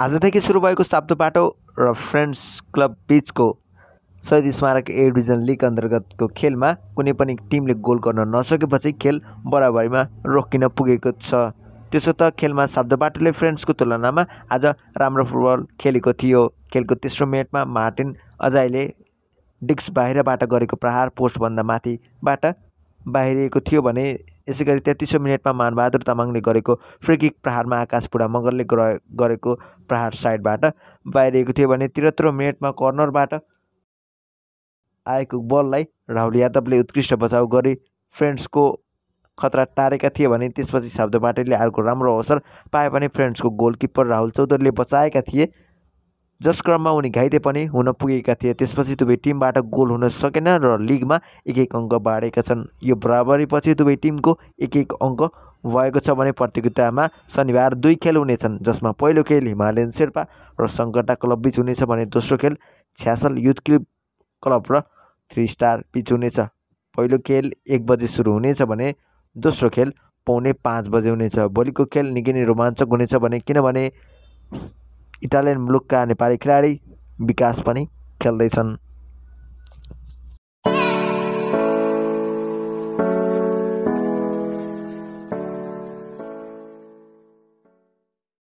आजदेखि सुरु भएको बाटो र फ्रेन्ड्स क्लब बिचको शहीद स्मारक ए डिभिजन लिग अन्तर्गतको खेलमा कुनै पनि टिमले गोल गर्न नसकेपछि खेल बराबरीमा रोकिन पुगेको छ त्यसो त खेलमा बाटोले फ्रेन्ड्सको तुलनामा आज राम्रो फुटबल खेलेको थियो खेलको तेस्रो मिनटमा मार्टिन अजयले डिक्स बाहिरबाट गरेको प्रहार पोस्टभन्दा माथिबाट बाहिरिएको थियो भने यसै गरी तेत्तिसौँ मिनटमा मानबहादुर तामाङले गरेको फ्रिकिक प्रहारमा आकाश पुरा मगरले गरेको प्रहार साइडबाट बाहिरिएको थियो भने त्रिहत्तरौँ मिनटमा कर्नरबाट आएको बललाई राहुल यादवले उत्कृष्ट बचाउ गरी फ्रेन्ड्सको खतरा टारेका थिए भने त्यसपछि साब्दो पाटेलले अर्को राम्रो अवसर पाए पनि फ्रेन्ड्सको गोलकिपर राहुल चौधरीले बचाएका थिए जस क्रममा उनी घाइते पनि हुन पुगेका थिए त्यसपछि दुवै टिमबाट गोल हुन सकेन र लिगमा एक एक अङ्क बाँडेका छन् यो बराबरीपछि दुवै टिमको एक एक अङ्क भएको छ भने प्रतियोगितामा शनिबार दुई खेल हुनेछन् जसमा पहिलो खेल हिमालयन शेर्पा र सङ्कटा क्लब बिच हुनेछ भने दोस्रो खेल छ्यासल युथ क्लब क्लब र थ्री स्टार बिच हुनेछ पहिलो खेल एक बजे सुरु हुनेछ भने दोस्रो खेल पाउने पाँच बजे हुनेछ भोलिको खेल निकै नै रोमाञ्चक हुनेछ भने किनभने इटालियन मुलुकका नेपाली खेलाडी विकास पनि खेल्दैछन्